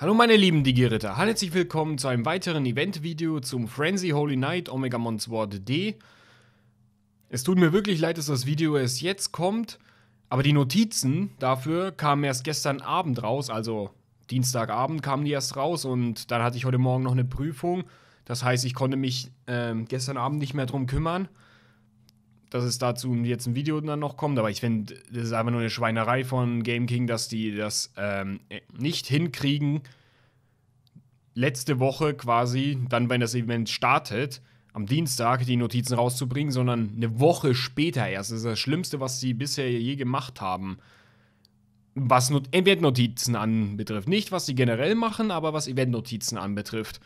Hallo meine lieben Digi-Ritter, herzlich willkommen zu einem weiteren Event-Video zum Frenzy Holy Night Omega Mons Ward D. Es tut mir wirklich leid, dass das Video erst jetzt kommt, aber die Notizen dafür kamen erst gestern Abend raus, also Dienstagabend kamen die erst raus und dann hatte ich heute Morgen noch eine Prüfung. Das heißt, ich konnte mich äh, gestern Abend nicht mehr drum kümmern dass es dazu jetzt ein Video dann noch kommt, aber ich finde, das ist einfach nur eine Schweinerei von Game King, dass die das ähm, äh, nicht hinkriegen, letzte Woche quasi, dann wenn das Event startet, am Dienstag die Notizen rauszubringen, sondern eine Woche später erst. Das ist das Schlimmste, was sie bisher je gemacht haben. Was Not Eventnotizen anbetrifft. Nicht, was sie generell machen, aber was Eventnotizen anbetrifft.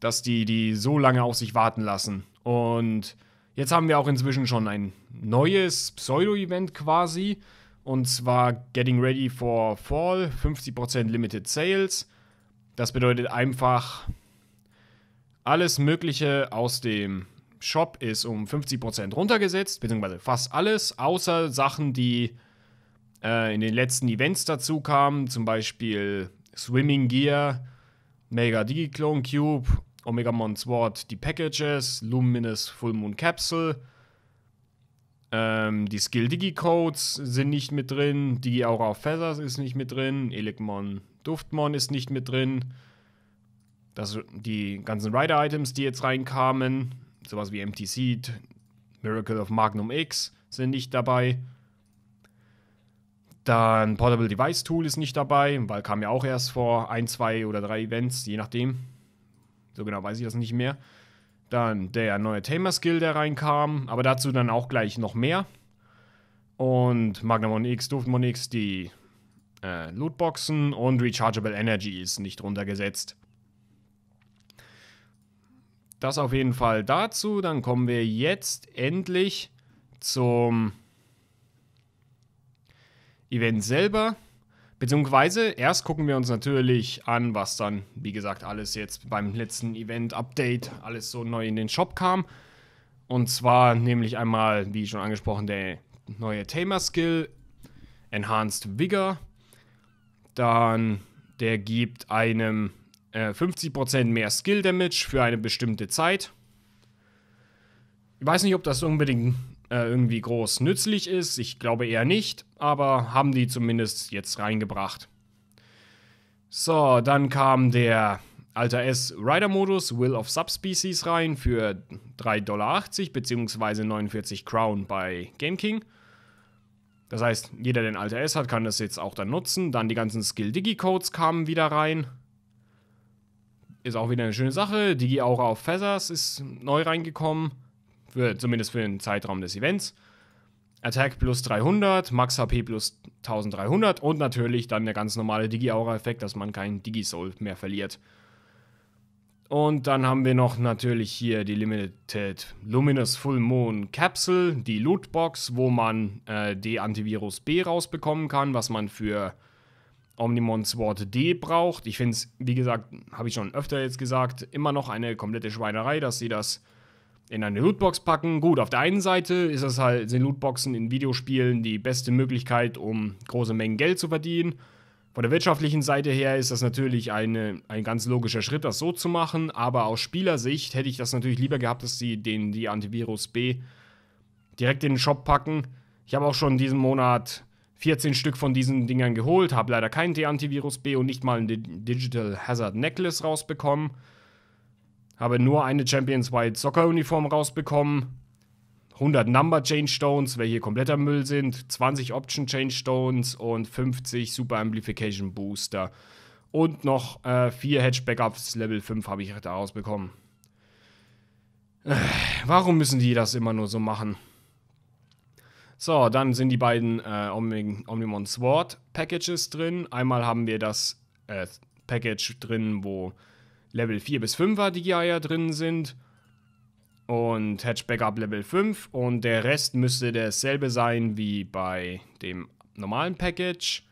Dass die die so lange auf sich warten lassen. Und Jetzt haben wir auch inzwischen schon ein neues Pseudo-Event quasi. Und zwar Getting Ready for Fall, 50% Limited Sales. Das bedeutet einfach, alles Mögliche aus dem Shop ist um 50% runtergesetzt, beziehungsweise fast alles, außer Sachen, die äh, in den letzten Events dazu kamen, zum Beispiel Swimming Gear, Mega Digiclone Cube Omega Mon Sword die Packages, Luminous Full Moon Capsule. Ähm, die Skill Digi-Codes sind nicht mit drin, Digi Aura of Feathers ist nicht mit drin, Elegmon Duftmon ist nicht mit drin. Das, die ganzen Rider-Items, die jetzt reinkamen, sowas wie MT Seed, Miracle of Magnum X sind nicht dabei. Dann Portable Device Tool ist nicht dabei, weil kam ja auch erst vor ein, zwei oder drei Events, je nachdem. So genau weiß ich das nicht mehr. Dann der neue Tamer-Skill, der reinkam, aber dazu dann auch gleich noch mehr. Und Magnamon X, Duftmon X, die äh, Lootboxen und Rechargeable Energy ist nicht runtergesetzt. Das auf jeden Fall dazu. Dann kommen wir jetzt endlich zum Event selber. Beziehungsweise erst gucken wir uns natürlich an, was dann, wie gesagt, alles jetzt beim letzten Event-Update alles so neu in den Shop kam. Und zwar nämlich einmal, wie schon angesprochen, der neue Tamer-Skill, Enhanced Vigor. Dann, der gibt einem äh, 50% mehr Skill-Damage für eine bestimmte Zeit. Ich weiß nicht, ob das unbedingt äh, irgendwie groß nützlich ist. Ich glaube eher nicht, aber haben die zumindest jetzt reingebracht. So, dann kam der Alter S Rider Modus Will of Subspecies rein für 3,80 Dollar bzw. 49 Crown bei Game King. Das heißt, jeder, der ein Alter S hat, kann das jetzt auch dann nutzen. Dann die ganzen Skill Digi Codes kamen wieder rein. Ist auch wieder eine schöne Sache. Digi Aura auf Feathers ist neu reingekommen. Für, zumindest für den Zeitraum des Events. Attack plus 300, Max HP plus 1300 und natürlich dann der ganz normale Digi-Aura-Effekt, dass man keinen Digi-Soul mehr verliert. Und dann haben wir noch natürlich hier die Limited Luminous Full Moon Capsule, die Lootbox, wo man äh, die Antivirus B rausbekommen kann, was man für Omnimon Sword D braucht. Ich finde es, wie gesagt, habe ich schon öfter jetzt gesagt, immer noch eine komplette Schweinerei, dass sie das in eine Lootbox packen. Gut, auf der einen Seite ist es halt, sind Lootboxen in Videospielen die beste Möglichkeit, um große Mengen Geld zu verdienen. Von der wirtschaftlichen Seite her ist das natürlich eine, ein ganz logischer Schritt, das so zu machen, aber aus Spielersicht hätte ich das natürlich lieber gehabt, dass sie den, die Antivirus B direkt in den Shop packen. Ich habe auch schon diesen Monat 14 Stück von diesen Dingern geholt, habe leider keinen D-Antivirus B und nicht mal einen Digital Hazard Necklace rausbekommen. Habe nur eine Champions White Soccer Uniform rausbekommen. 100 Number Change Stones, welche kompletter Müll sind. 20 Option Change Stones und 50 Super Amplification Booster. Und noch äh, 4 Hedge Backups Level 5 habe ich da rausbekommen. Äh, warum müssen die das immer nur so machen? So, dann sind die beiden äh, Omni Omnimon Sword Packages drin. Einmal haben wir das äh, Package drin, wo Level 4 bis 5er Eier drin sind. Und Hatch Backup Level 5. Und der Rest müsste dasselbe sein wie bei dem normalen Package.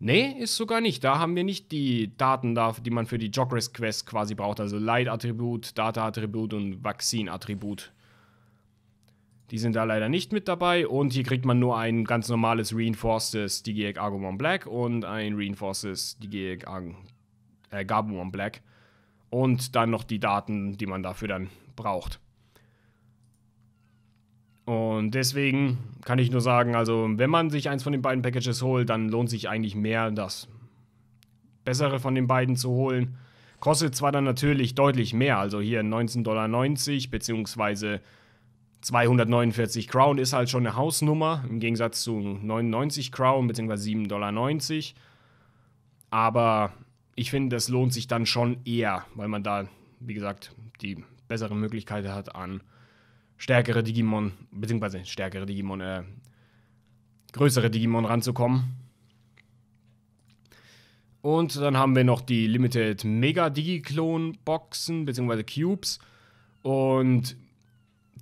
Nee, ist sogar nicht. Da haben wir nicht die Daten, da, die man für die Jogress Quest quasi braucht. Also Light-Attribut, Data-Attribut und vaccine attribut Die sind da leider nicht mit dabei. Und hier kriegt man nur ein ganz normales Reinforces Digi-Egg Argumon Black und ein Reinforces Digi-Egg äh, Gabumon Black und dann noch die Daten, die man dafür dann braucht. Und deswegen kann ich nur sagen, also wenn man sich eins von den beiden Packages holt, dann lohnt sich eigentlich mehr, das bessere von den beiden zu holen. Kostet zwar dann natürlich deutlich mehr, also hier 19,90 Dollar beziehungsweise 249 Crown ist halt schon eine Hausnummer, im Gegensatz zu 99 Crown beziehungsweise 7,90 Dollar. Aber ich finde, das lohnt sich dann schon eher, weil man da, wie gesagt, die bessere Möglichkeit hat an stärkere Digimon, beziehungsweise stärkere Digimon, äh, größere Digimon ranzukommen. Und dann haben wir noch die Limited Mega Digi-Klon Boxen, beziehungsweise Cubes. Und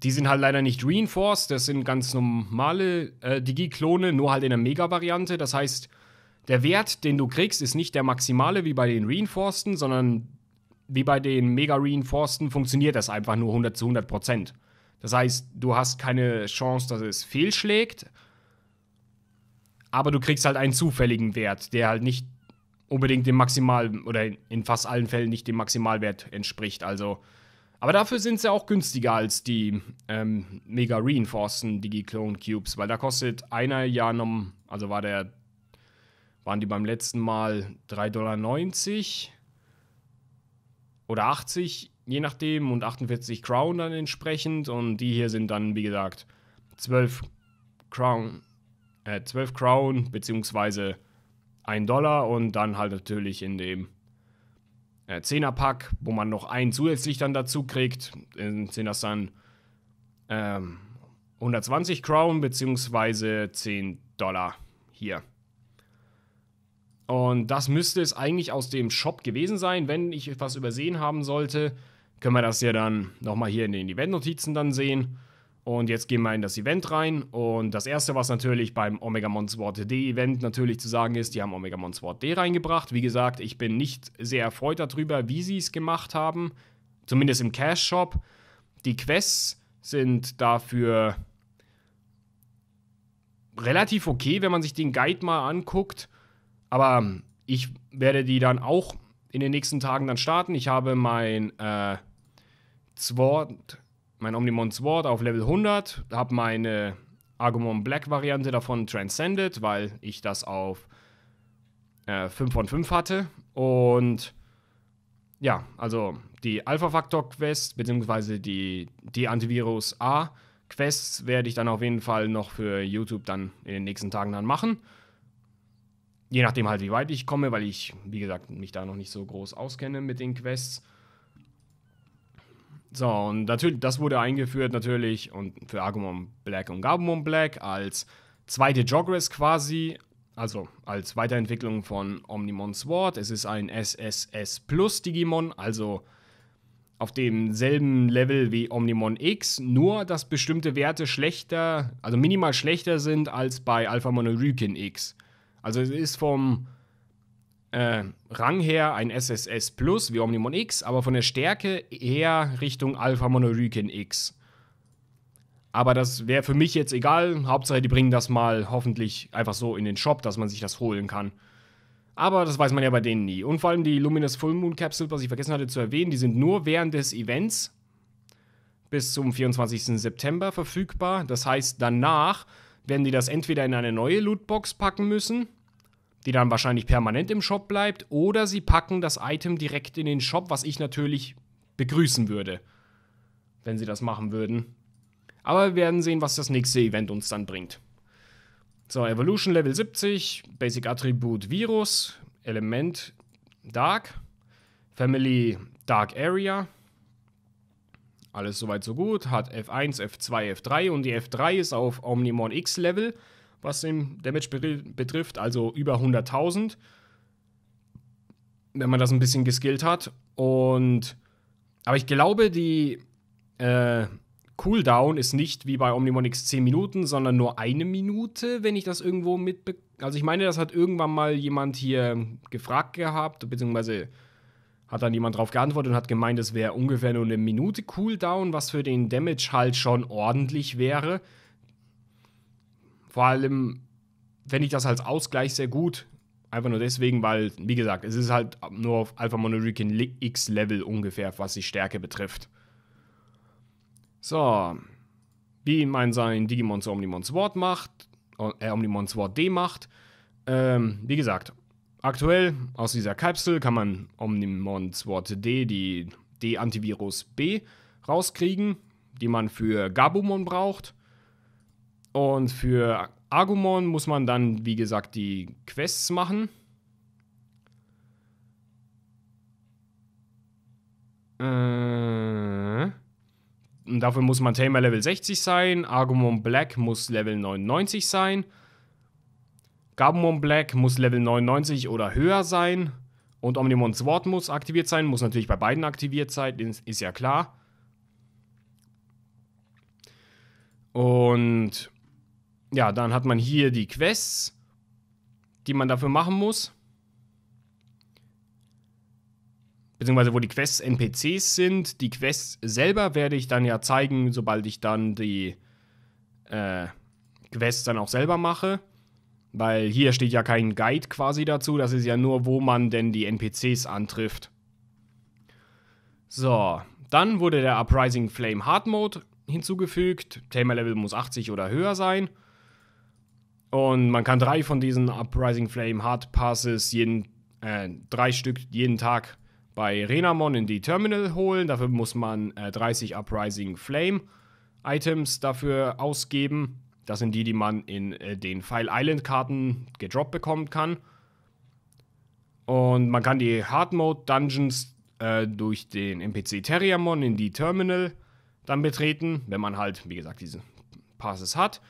die sind halt leider nicht reinforced, das sind ganz normale äh, Digi-Klone, nur halt in der Mega-Variante. Das heißt, der Wert, den du kriegst, ist nicht der maximale wie bei den Reinforsten, sondern wie bei den Mega Reinforsten funktioniert das einfach nur 100 zu 100 Prozent. Das heißt, du hast keine Chance, dass es fehlschlägt, aber du kriegst halt einen zufälligen Wert, der halt nicht unbedingt dem maximalen oder in fast allen Fällen nicht dem Maximalwert entspricht. Also, aber dafür sind sie auch günstiger als die ähm, Mega Reinforsten Digi-Clone Cubes, weil da kostet einer ja, also war der waren die beim letzten Mal 3,90 Dollar oder 80, je nachdem, und 48 Crown dann entsprechend. Und die hier sind dann, wie gesagt, 12 Crown, äh, 12 Crown, beziehungsweise 1 Dollar und dann halt natürlich in dem 10er äh, Pack, wo man noch einen zusätzlich dann dazu kriegt, sind das dann ähm, 120 Crown beziehungsweise 10 Dollar hier. Und das müsste es eigentlich aus dem Shop gewesen sein. Wenn ich etwas übersehen haben sollte, können wir das ja dann nochmal hier in den Event-Notizen dann sehen. Und jetzt gehen wir in das Event rein. Und das erste, was natürlich beim Omega Monsword D Event natürlich zu sagen ist, die haben Omega Monsword D reingebracht. Wie gesagt, ich bin nicht sehr erfreut darüber, wie sie es gemacht haben. Zumindest im Cash Shop. Die Quests sind dafür relativ okay, wenn man sich den Guide mal anguckt. Aber ähm, ich werde die dann auch in den nächsten Tagen dann starten. Ich habe mein äh, Zword, mein Omnimon Sword auf Level 100, habe meine Agumon Black Variante davon transcended, weil ich das auf äh, 5 von 5 hatte. Und ja, also die Alpha Factor Quest, beziehungsweise die, die Antivirus A Quests werde ich dann auf jeden Fall noch für YouTube dann in den nächsten Tagen dann machen je nachdem halt, wie weit ich komme, weil ich, wie gesagt, mich da noch nicht so groß auskenne mit den Quests. So, und natürlich, das wurde eingeführt natürlich und für Agumon Black und Gabumon Black als zweite Jogress quasi, also als Weiterentwicklung von Omnimon Sword. Es ist ein SSS Plus Digimon, also auf demselben Level wie Omnimon X, nur dass bestimmte Werte schlechter, also minimal schlechter sind als bei Alpha Monoryukin X. Also es ist vom äh, Rang her ein SSS Plus wie Omnimon X, aber von der Stärke eher Richtung Alpha Monorykin X. Aber das wäre für mich jetzt egal. Hauptsache, die bringen das mal hoffentlich einfach so in den Shop, dass man sich das holen kann. Aber das weiß man ja bei denen nie. Und vor allem die Luminous Full Moon Capsule, was ich vergessen hatte zu erwähnen, die sind nur während des Events bis zum 24. September verfügbar. Das heißt, danach werden die das entweder in eine neue Lootbox packen müssen, die dann wahrscheinlich permanent im Shop bleibt, oder sie packen das Item direkt in den Shop, was ich natürlich begrüßen würde, wenn sie das machen würden. Aber wir werden sehen, was das nächste Event uns dann bringt. So, Evolution Level 70, Basic Attribut Virus, Element Dark, Family Dark Area, alles soweit so gut, hat F1, F2, F3 und die F3 ist auf Omnimon X Level, was den Damage betrifft, also über 100.000, wenn man das ein bisschen geskillt hat. Und aber ich glaube, die äh, Cooldown ist nicht wie bei Omnimon X 10 Minuten, sondern nur eine Minute, wenn ich das irgendwo mitbekomme. Also ich meine, das hat irgendwann mal jemand hier gefragt gehabt, beziehungsweise hat dann jemand drauf geantwortet und hat gemeint, es wäre ungefähr nur eine Minute Cooldown, was für den Damage halt schon ordentlich wäre. Vor allem fände ich das als Ausgleich sehr gut. Einfach nur deswegen, weil, wie gesagt, es ist halt nur auf Alpha Monorican X-Level ungefähr, was die Stärke betrifft. So. Wie man sein Digimon zu Omnimon Sword macht, äh, Omnimon Sword D macht. Ähm, wie gesagt, Aktuell aus dieser Kapsel kann man Omnimon Sword D, die D-Antivirus B, rauskriegen, die man für Gabumon braucht. Und für Agumon muss man dann, wie gesagt, die Quests machen. Äh. Und dafür muss man Tamer Level 60 sein, Agumon Black muss Level 99 sein Gabumon Black muss Level 99 oder höher sein. Und Omnimons Sword muss aktiviert sein. Muss natürlich bei beiden aktiviert sein, ist ja klar. Und ja, dann hat man hier die Quests, die man dafür machen muss. Beziehungsweise wo die Quests NPCs sind. Die Quests selber werde ich dann ja zeigen, sobald ich dann die äh, Quests dann auch selber mache. Weil hier steht ja kein Guide quasi dazu, das ist ja nur, wo man denn die NPCs antrifft. So, dann wurde der Uprising Flame Hard Mode hinzugefügt. Tamer Level muss 80 oder höher sein. Und man kann drei von diesen Uprising Flame Hard Passes, jeden, äh, drei Stück jeden Tag bei Renamon in die Terminal holen. Dafür muss man äh, 30 Uprising Flame Items dafür ausgeben. Das sind die, die man in äh, den File Island Karten gedroppt bekommen kann. Und man kann die Hard Mode Dungeons äh, durch den NPC Terriamon in die Terminal dann betreten, wenn man halt, wie gesagt, diese Passes hat.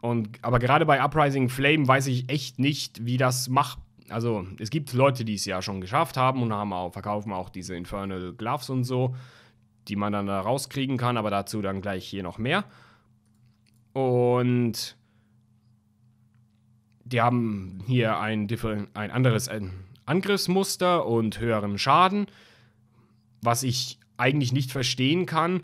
Und, aber gerade bei Uprising Flame weiß ich echt nicht, wie das macht. Also, es gibt Leute, die es ja schon geschafft haben und haben auch, verkaufen auch diese Infernal Gloves und so, die man dann da rauskriegen kann, aber dazu dann gleich hier noch mehr. Und die haben hier ein, ein anderes Angriffsmuster und höheren Schaden, was ich eigentlich nicht verstehen kann,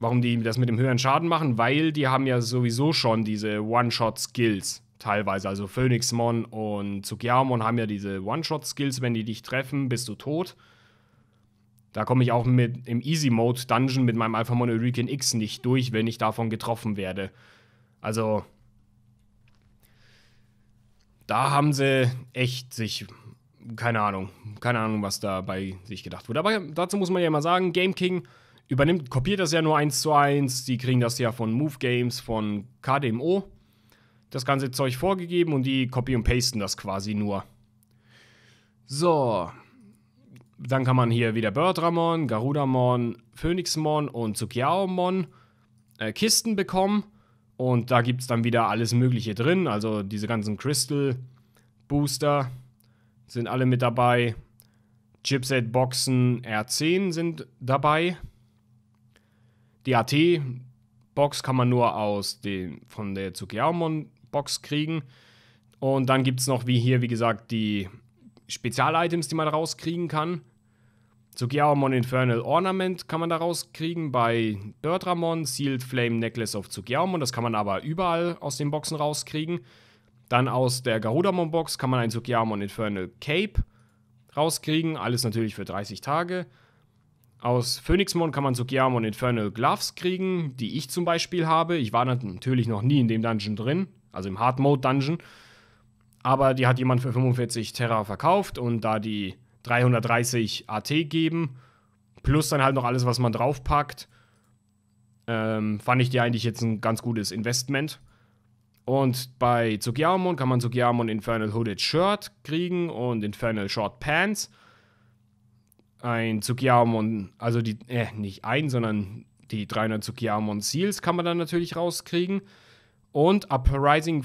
warum die das mit dem höheren Schaden machen, weil die haben ja sowieso schon diese One-Shot-Skills teilweise. Also Phoenixmon und Tsukiyamon haben ja diese One-Shot-Skills, wenn die dich treffen, bist du tot. Da komme ich auch mit im Easy Mode Dungeon mit meinem Alpha Mono Monorican X nicht durch, wenn ich davon getroffen werde. Also da haben sie echt sich keine Ahnung, keine Ahnung, was da bei sich gedacht wurde. Aber dazu muss man ja mal sagen, Game King übernimmt, kopiert das ja nur eins zu eins. Die kriegen das ja von Move Games, von KDMO, das ganze Zeug vorgegeben und die copy und pasten das quasi nur. So, dann kann man hier wieder Birdramon, Garudamon, Phoenixmon und Tsukiaomon äh, Kisten bekommen. Und da gibt es dann wieder alles Mögliche drin. Also diese ganzen Crystal Booster sind alle mit dabei. Chipset-Boxen R10 sind dabei. Die AT-Box kann man nur aus den, von der Tsukiaomon-Box kriegen. Und dann gibt es noch, wie hier, wie gesagt, die Spezial-Items, die man daraus kriegen kann. So Giaomon Infernal Ornament kann man da rauskriegen. bei Birdramon, Sealed Flame Necklace of Zugiaomon. Das kann man aber überall aus den Boxen rauskriegen. Dann aus der Garudamon Box kann man ein Zugiaomon Infernal Cape rauskriegen. Alles natürlich für 30 Tage. Aus Phoenixmon kann man Sugiamon Infernal Gloves kriegen, die ich zum Beispiel habe. Ich war natürlich noch nie in dem Dungeon drin, also im Hard Mode Dungeon aber die hat jemand für 45 Terra verkauft und da die 330 AT geben, plus dann halt noch alles, was man draufpackt, ähm, fand ich die eigentlich jetzt ein ganz gutes Investment. Und bei Tsukiyamon kann man Tsukiyamon Infernal Hooded Shirt kriegen und Infernal Short Pants. Ein Tsukiyamon, also die, äh, nicht ein, sondern die 300 Tsukiyamon Seals kann man dann natürlich rauskriegen. Und Uprising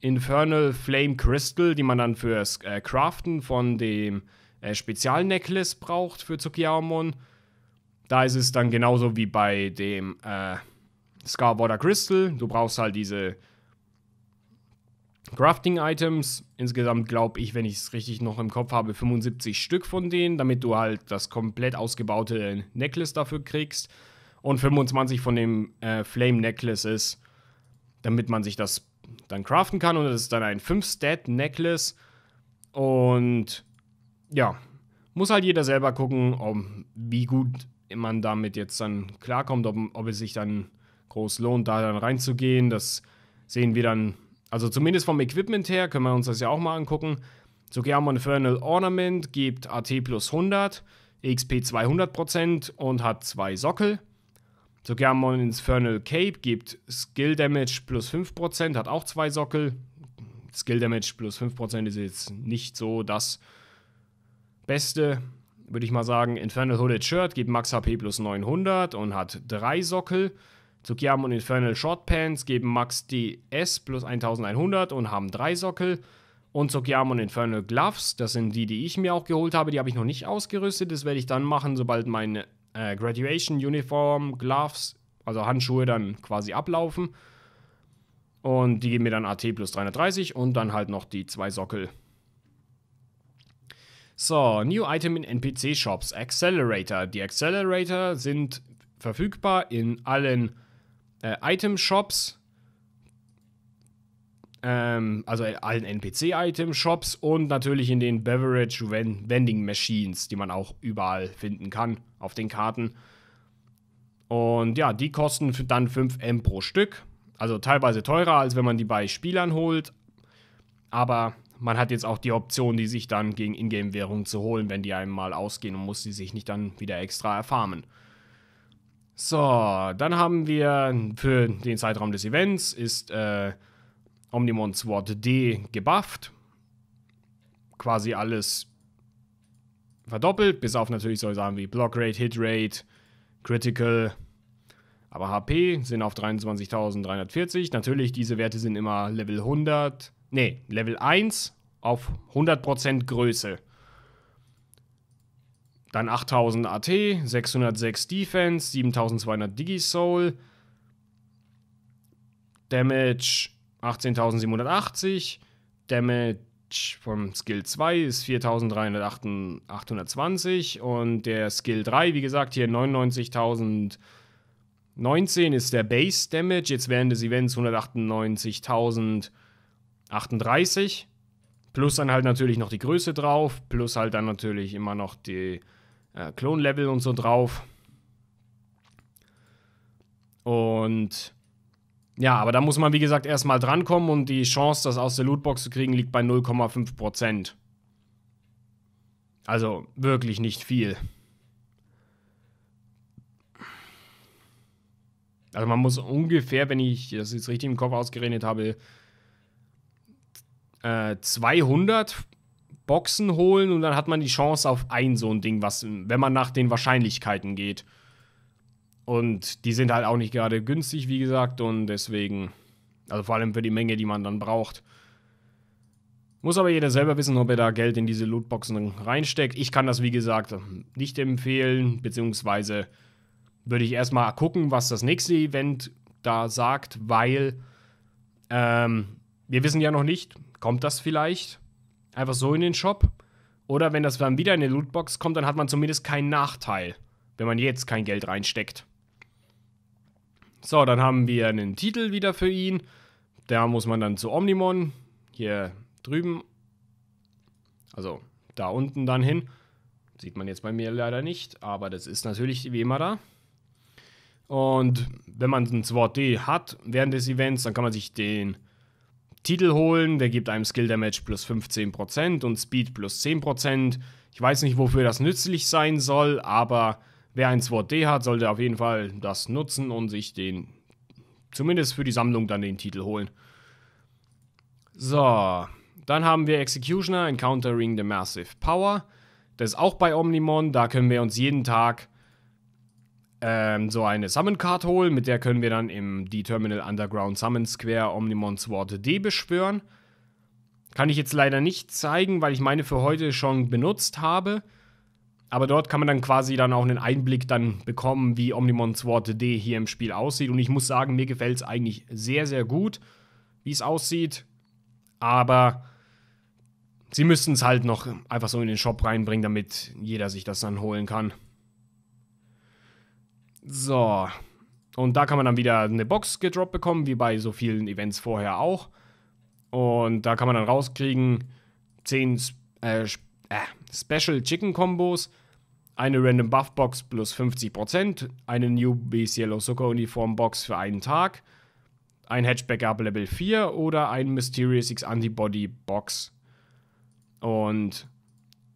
Infernal Flame Crystal, die man dann fürs äh, Craften von dem äh, Spezialnecklace braucht für Tsukiyamon. Da ist es dann genauso wie bei dem äh, Scarwater Crystal. Du brauchst halt diese Crafting-Items. Insgesamt glaube ich, wenn ich es richtig noch im Kopf habe, 75 Stück von denen, damit du halt das komplett ausgebaute Necklace dafür kriegst. Und 25 von dem äh, Flame Necklaces, damit man sich das dann craften kann. Und das ist dann ein 5-Stat-Necklace. Und ja, muss halt jeder selber gucken, ob, wie gut man damit jetzt dann klarkommt, ob, ob es sich dann groß lohnt, da dann reinzugehen. Das sehen wir dann, also zumindest vom Equipment her, können wir uns das ja auch mal angucken. So Sugiyama Infernal Ornament gibt AT plus 100, XP 200% und hat zwei Sockel. Sogar Mon Infernal Cape gibt Skill Damage plus 5%, hat auch zwei Sockel. Skill Damage plus 5% ist jetzt nicht so das Beste, würde ich mal sagen. Infernal Hooded Shirt gibt Max HP plus 900 und hat drei Sockel. Tsukiyama und Infernal Short Pants geben Max DS plus 1100 und haben drei Sockel. Und Tsukiyama und Infernal Gloves, das sind die, die ich mir auch geholt habe, die habe ich noch nicht ausgerüstet. Das werde ich dann machen, sobald meine äh, Graduation, Uniform, Gloves, also Handschuhe dann quasi ablaufen. Und die geben mir dann AT plus 330 und dann halt noch die zwei Sockel. So, New Item in NPC Shops, Accelerator. Die Accelerator sind verfügbar in allen äh, Item Shops, ähm, also in allen NPC-Item Shops und natürlich in den Beverage Vending Machines, die man auch überall finden kann auf den Karten. Und ja, die kosten dann 5 M pro Stück. Also teilweise teurer, als wenn man die bei Spielern holt. Aber man hat jetzt auch die Option, die sich dann gegen Ingame-Währung zu holen, wenn die einem mal ausgehen und muss die sich nicht dann wieder extra erfarmen. So, dann haben wir für den Zeitraum des Events ist äh, Omnimon Sword D gebufft. Quasi alles verdoppelt, bis auf natürlich solche Sachen wie Block Rate, Hit Rate, Critical. Aber HP sind auf 23.340. Natürlich, diese Werte sind immer Level 100. Ne, Level 1 auf 100% Größe. Dann 8000 AT, 606 Defense, 7200 Digi-Soul. Damage 18780. Damage vom Skill 2 ist 4.820 und der Skill 3, wie gesagt, hier 99.019 ist der Base Damage. Jetzt während des Events 198.038. Plus dann halt natürlich noch die Größe drauf, plus halt dann natürlich immer noch die äh, Klonlevel und so drauf. Und ja, aber da muss man, wie gesagt, erstmal drankommen und die Chance, das aus der Lootbox zu kriegen, liegt bei 0,5%. Also wirklich nicht viel. Also man muss ungefähr, wenn ich das jetzt richtig im Kopf ausgerechnet habe, 200 äh, Boxen holen und dann hat man die Chance auf ein so ein Ding, was, wenn man nach den Wahrscheinlichkeiten geht. Und die sind halt auch nicht gerade günstig, wie gesagt, und deswegen, also vor allem für die Menge, die man dann braucht. Muss aber jeder selber wissen, ob er da Geld in diese Lootboxen reinsteckt. Ich kann das, wie gesagt, nicht empfehlen, beziehungsweise würde ich erstmal gucken, was das nächste Event da sagt, weil ähm, wir wissen ja noch nicht, kommt das vielleicht einfach so in den Shop? Oder wenn das dann wieder in eine Lootbox kommt, dann hat man zumindest keinen Nachteil, wenn man jetzt kein Geld reinsteckt. So, dann haben wir einen Titel wieder für ihn. Da muss man dann zu Omnimon, hier drüben, also da unten dann hin. Sieht man jetzt bei mir leider nicht, aber das ist natürlich wie immer da. Und wenn man ein Sword D hat während des Events, dann kann man sich den Titel holen. Der gibt einem Skill Damage plus 15% und Speed plus 10%. Ich weiß nicht, wofür das nützlich sein soll, aber Wer ein Sword D hat, sollte auf jeden Fall das nutzen und sich den, zumindest für die Sammlung, dann den Titel holen. So, dann haben wir Executioner, Encountering the Massive Power. Das ist auch bei Omnimon, da können wir uns jeden Tag ähm, so eine Summon Card holen, mit der können wir dann im D-Terminal Underground Summon Square Omnimon Sword D beschwören. Kann ich jetzt leider nicht zeigen, weil ich meine für heute schon benutzt habe aber dort kann man dann quasi dann auch einen Einblick dann bekommen, wie Omnimon Sword D hier im Spiel aussieht. Und ich muss sagen, mir gefällt es eigentlich sehr, sehr gut, wie es aussieht. Aber sie müssten es halt noch einfach so in den Shop reinbringen, damit jeder sich das dann holen kann. So. Und da kann man dann wieder eine Box gedroppt bekommen, wie bei so vielen Events vorher auch. Und da kann man dann rauskriegen 10 äh, äh, Special Chicken Combos, eine Random Buff Box plus 50%, eine Newbies Yellow Soccer Uniform Box für einen Tag, ein Hatchback Up Level 4 oder ein Mysterious X Antibody Box. Und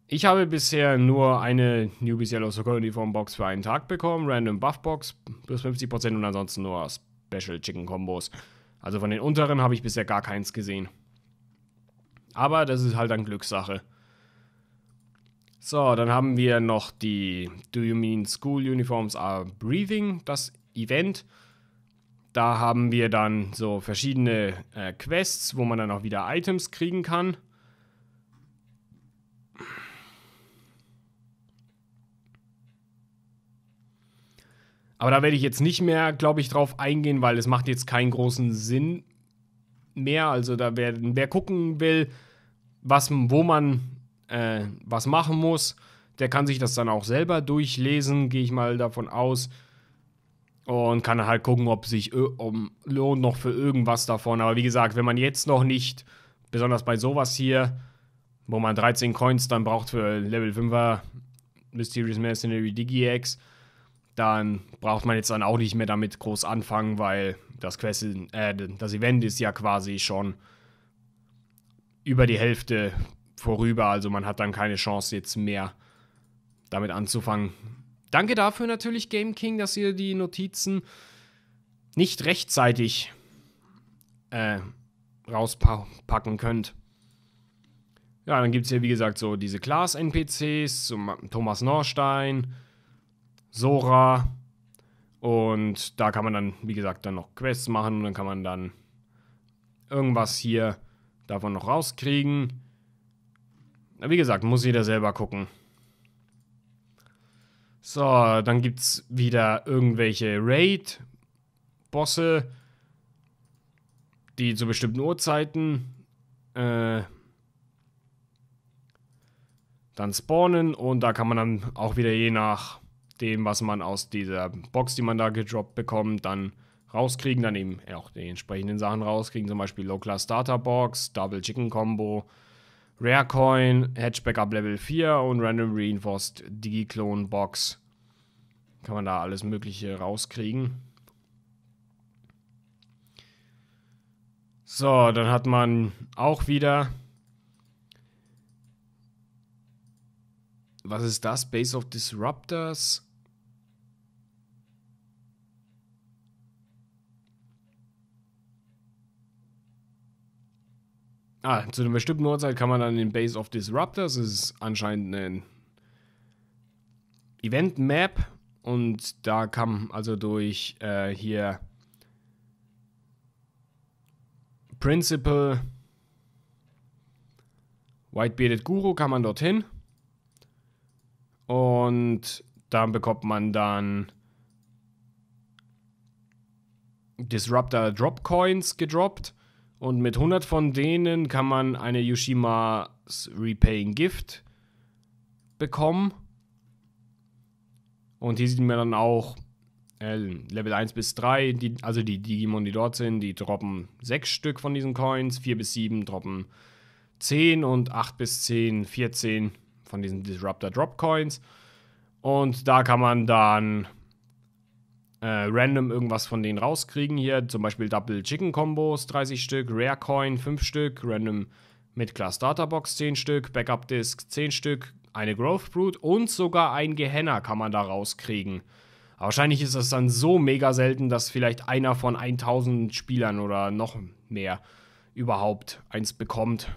ich habe bisher nur eine Newbies Yellow Soccer Uniform Box für einen Tag bekommen, Random Buff Box plus 50% und ansonsten nur Special Chicken Combos. Also von den unteren habe ich bisher gar keins gesehen. Aber das ist halt dann Glückssache. So, dann haben wir noch die Do You Mean School Uniforms Are Breathing, das Event. Da haben wir dann so verschiedene äh, Quests, wo man dann auch wieder Items kriegen kann. Aber da werde ich jetzt nicht mehr, glaube ich, drauf eingehen, weil es macht jetzt keinen großen Sinn mehr. Also da werden, wer gucken will, was, wo man äh, was machen muss. Der kann sich das dann auch selber durchlesen, gehe ich mal davon aus. Und kann halt gucken, ob sich um, lohnt noch für irgendwas davon. Aber wie gesagt, wenn man jetzt noch nicht, besonders bei sowas hier, wo man 13 Coins dann braucht für Level 5er Mysterious Mercenary Digi-X, dann braucht man jetzt dann auch nicht mehr damit groß anfangen, weil das, Quest, äh, das Event ist ja quasi schon über die Hälfte vorüber. Also man hat dann keine Chance jetzt mehr damit anzufangen. Danke dafür natürlich Game King, dass ihr die Notizen nicht rechtzeitig äh, rauspacken könnt. Ja, dann gibt es hier, wie gesagt, so diese Class-NPCs, so Thomas Norstein, Sora. Und da kann man dann, wie gesagt, dann noch Quests machen und dann kann man dann irgendwas hier davon noch rauskriegen. Aber wie gesagt, muss jeder selber gucken. So, dann gibt's wieder irgendwelche Raid-Bosse, die zu bestimmten Uhrzeiten äh, dann spawnen und da kann man dann auch wieder je nach dem, was man aus dieser Box, die man da gedroppt bekommt, dann rauskriegen, dann eben auch die entsprechenden Sachen rauskriegen, zum Beispiel Low Class Starter Box, Double Chicken Combo, Rare Coin, Hatchback ab Level 4 und Random Reinforced Digi-Clone Box. Kann man da alles Mögliche rauskriegen. So, dann hat man auch wieder. Was ist das? Base of Disruptors. Ah, zu einer bestimmten Uhrzeit kann man dann den Base of Disruptors, das ist anscheinend ein Event-Map und da kam also durch äh, hier Principal Whitebearded Guru kann man dorthin und dann bekommt man dann Disruptor Drop Coins gedroppt und mit 100 von denen kann man eine Yoshimas Repaying Gift bekommen. Und hier sieht man dann auch äh, Level 1 bis 3, die, also die Digimon, die dort sind, die droppen 6 Stück von diesen Coins, 4 bis 7 droppen 10 und 8 bis 10, 14 von diesen Disruptor Drop Coins. Und da kann man dann äh, random irgendwas von denen rauskriegen hier. Zum Beispiel Double Chicken Combos 30 Stück, Rare Coin 5 Stück, Random mit Class Data Box 10 Stück, Backup Disk 10 Stück, eine Growth Brute und sogar ein Gehenna kann man da rauskriegen. wahrscheinlich ist das dann so mega selten, dass vielleicht einer von 1000 Spielern oder noch mehr überhaupt eins bekommt.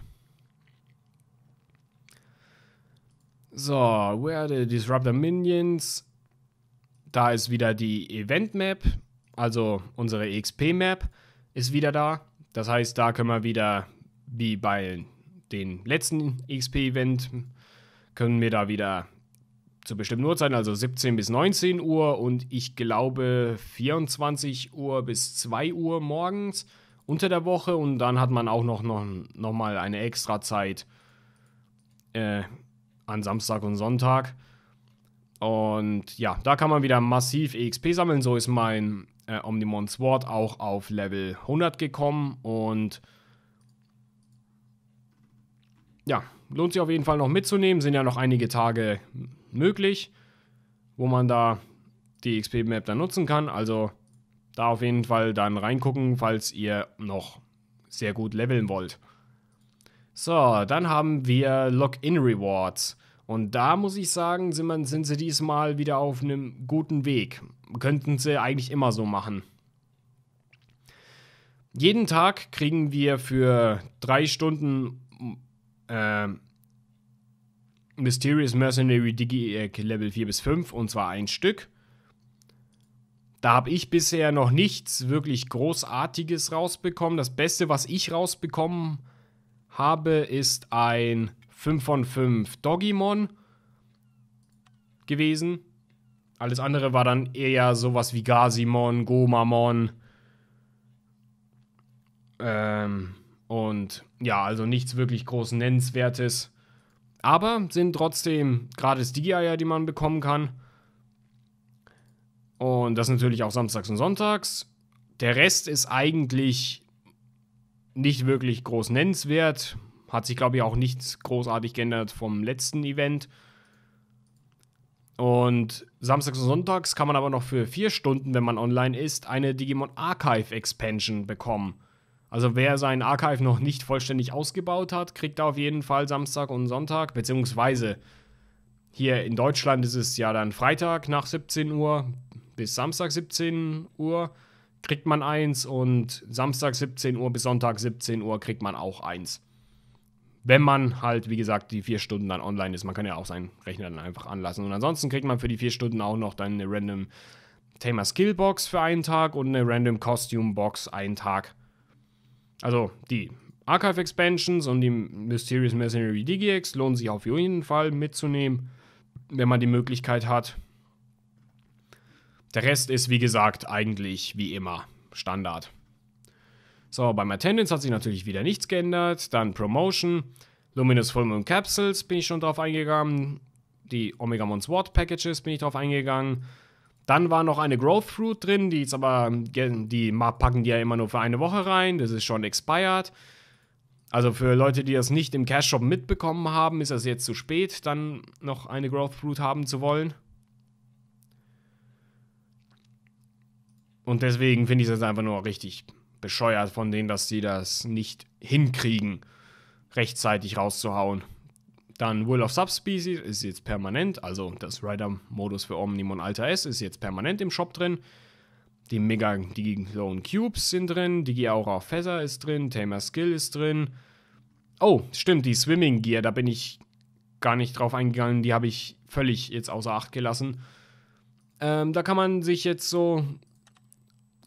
So, where are the Disruptor Minions? Da ist wieder die Event Map, also unsere XP Map ist wieder da. Das heißt, da können wir wieder wie bei den letzten XP Event können wir da wieder zu bestimmten Uhrzeiten, also 17 bis 19 Uhr und ich glaube 24 Uhr bis 2 Uhr morgens unter der Woche und dann hat man auch noch, noch, noch mal eine extra Zeit äh, an Samstag und Sonntag. Und ja, da kann man wieder massiv EXP sammeln. So ist mein äh, Omnimon Sword auch auf Level 100 gekommen. Und ja, lohnt sich auf jeden Fall noch mitzunehmen. Sind ja noch einige Tage möglich, wo man da die e XP-Map dann nutzen kann. Also da auf jeden Fall dann reingucken, falls ihr noch sehr gut leveln wollt. So, dann haben wir Login Rewards. Und da muss ich sagen, sind, man, sind sie diesmal wieder auf einem guten Weg. Könnten sie eigentlich immer so machen. Jeden Tag kriegen wir für drei Stunden äh, Mysterious Mercenary Digi äh, Level 4 bis 5 und zwar ein Stück. Da habe ich bisher noch nichts wirklich Großartiges rausbekommen. Das Beste, was ich rausbekommen habe, ist ein 5 von 5 Dogimon gewesen. Alles andere war dann eher sowas wie Gazimon, Gomamon. Ähm, und ja, also nichts wirklich groß Nennenswertes. Aber sind trotzdem gratis Digi-Eier, die man bekommen kann. Und das natürlich auch samstags und sonntags. Der Rest ist eigentlich nicht wirklich groß nennenswert. Hat sich, glaube ich, auch nichts großartig geändert vom letzten Event. Und samstags und sonntags kann man aber noch für vier Stunden, wenn man online ist, eine Digimon Archive Expansion bekommen. Also wer sein Archive noch nicht vollständig ausgebaut hat, kriegt da auf jeden Fall Samstag und Sonntag, beziehungsweise hier in Deutschland ist es ja dann Freitag nach 17 Uhr bis Samstag 17 Uhr kriegt man eins und Samstag 17 Uhr bis Sonntag 17 Uhr kriegt man auch eins wenn man halt, wie gesagt, die vier Stunden dann online ist. Man kann ja auch seinen Rechner dann einfach anlassen. Und ansonsten kriegt man für die vier Stunden auch noch dann eine random Tamer Skill Box für einen Tag und eine random Costume Box einen Tag. Also die Archive Expansions und die Mysterious Mercenary DigiX lohnen sich auf jeden Fall mitzunehmen, wenn man die Möglichkeit hat. Der Rest ist, wie gesagt, eigentlich wie immer Standard. So, beim Attendance hat sich natürlich wieder nichts geändert. Dann Promotion, Luminous Full Moon Capsules bin ich schon drauf eingegangen. Die Omega Mons Ward Packages bin ich drauf eingegangen. Dann war noch eine Growth Fruit drin, die ist aber, die packen die ja immer nur für eine Woche rein, das ist schon expired. Also für Leute, die das nicht im Cash Shop mitbekommen haben, ist das jetzt zu spät, dann noch eine Growth Fruit haben zu wollen. Und deswegen finde ich das einfach nur richtig bescheuert von denen, dass sie das nicht hinkriegen, rechtzeitig rauszuhauen. Dann Will of Subspecies ist jetzt permanent, also das Rider-Modus für Omnium und Alter S ist jetzt permanent im Shop drin. Die Mega Digizone Cubes sind drin, Digi Aura Feather ist drin, Tamer Skill ist drin. Oh, stimmt, die Swimming Gear, da bin ich gar nicht drauf eingegangen, die habe ich völlig jetzt außer Acht gelassen. Ähm, da kann man sich jetzt so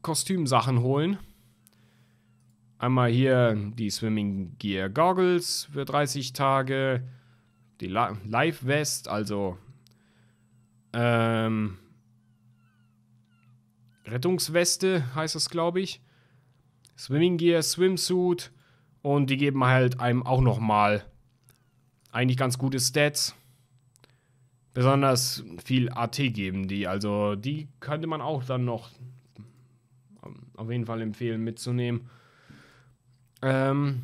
Kostümsachen holen. Einmal hier die Swimming Gear Goggles für 30 Tage. Die Live Vest, also ähm, Rettungsweste heißt das, glaube ich. Swimming Gear, Swimsuit. Und die geben halt einem auch nochmal eigentlich ganz gute Stats. Besonders viel AT geben die. Also die könnte man auch dann noch ähm, auf jeden Fall empfehlen mitzunehmen. Ähm,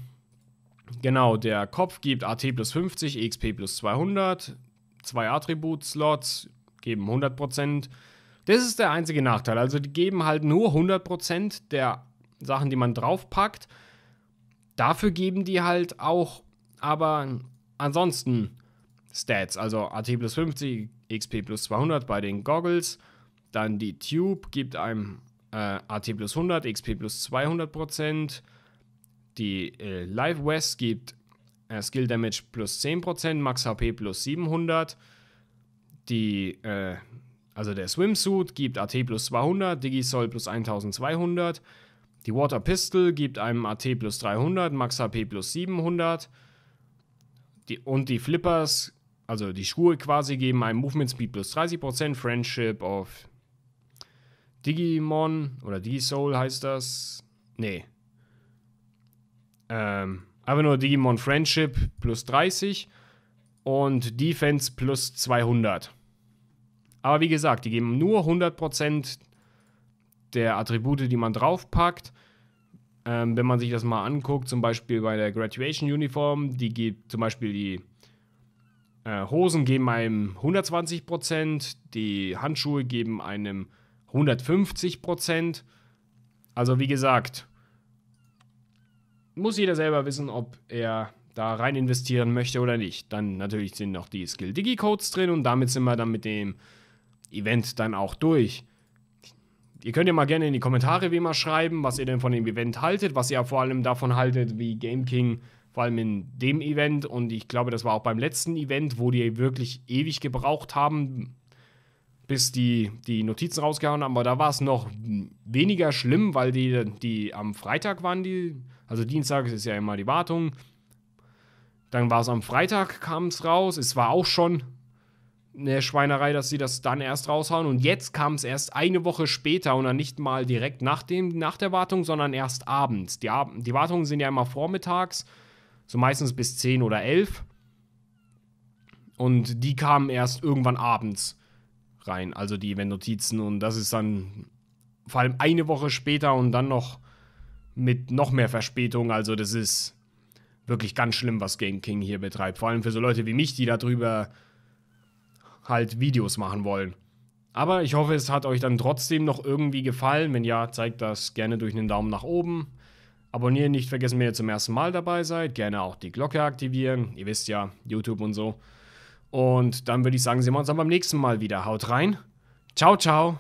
genau, der Kopf gibt AT plus 50, XP plus 200, zwei Attribut-Slots geben 100%. Das ist der einzige Nachteil. Also die geben halt nur 100% der Sachen, die man draufpackt. Dafür geben die halt auch, aber ansonsten Stats, also AT plus 50, XP plus 200 bei den Goggles. Dann die Tube gibt einem äh, AT plus 100, XP plus 200 die äh, Live West gibt äh, Skill Damage plus 10%, Max HP plus 700. Die, äh, also der Swimsuit gibt AT plus 200, Digisol plus 1200. Die Water Pistol gibt einem AT plus 300, Max HP plus 700. Die, und die Flippers, also die Schuhe quasi, geben einem Movement Speed plus 30%, Friendship of Digimon oder Digisoul heißt das. Nee, ähm, einfach nur Digimon Friendship plus 30 und Defense plus 200. Aber wie gesagt, die geben nur 100% der Attribute, die man draufpackt. Ähm, wenn man sich das mal anguckt, zum Beispiel bei der Graduation Uniform, die gibt zum Beispiel die äh, Hosen geben einem 120%, die Handschuhe geben einem 150%. Also wie gesagt, muss jeder selber wissen, ob er da rein investieren möchte oder nicht. Dann natürlich sind noch die Skill-Digi-Codes drin und damit sind wir dann mit dem Event dann auch durch. Ihr könnt ja mal gerne in die Kommentare wie immer schreiben, was ihr denn von dem Event haltet, was ihr vor allem davon haltet, wie Game King, vor allem in dem Event und ich glaube, das war auch beim letzten Event, wo die wirklich ewig gebraucht haben, bis die, die Notizen rausgehauen haben, aber da war es noch weniger schlimm, weil die, die am Freitag waren die also Dienstag ist ja immer die Wartung. Dann war es am Freitag, kam es raus. Es war auch schon eine Schweinerei, dass sie das dann erst raushauen. Und jetzt kam es erst eine Woche später und dann nicht mal direkt nach, dem, nach der Wartung, sondern erst abends. Die, Ab die Wartungen sind ja immer vormittags, so meistens bis 10 oder 11. Und die kamen erst irgendwann abends rein, also die Event-Notizen. Und das ist dann vor allem eine Woche später und dann noch mit noch mehr Verspätung. Also das ist wirklich ganz schlimm, was Game King hier betreibt. Vor allem für so Leute wie mich, die darüber halt Videos machen wollen. Aber ich hoffe, es hat euch dann trotzdem noch irgendwie gefallen. Wenn ja, zeigt das gerne durch einen Daumen nach oben. Abonnieren nicht vergessen, wenn ihr zum ersten Mal dabei seid. Gerne auch die Glocke aktivieren. Ihr wisst ja, YouTube und so. Und dann würde ich sagen, sehen wir uns dann beim nächsten Mal wieder. Haut rein. Ciao, ciao.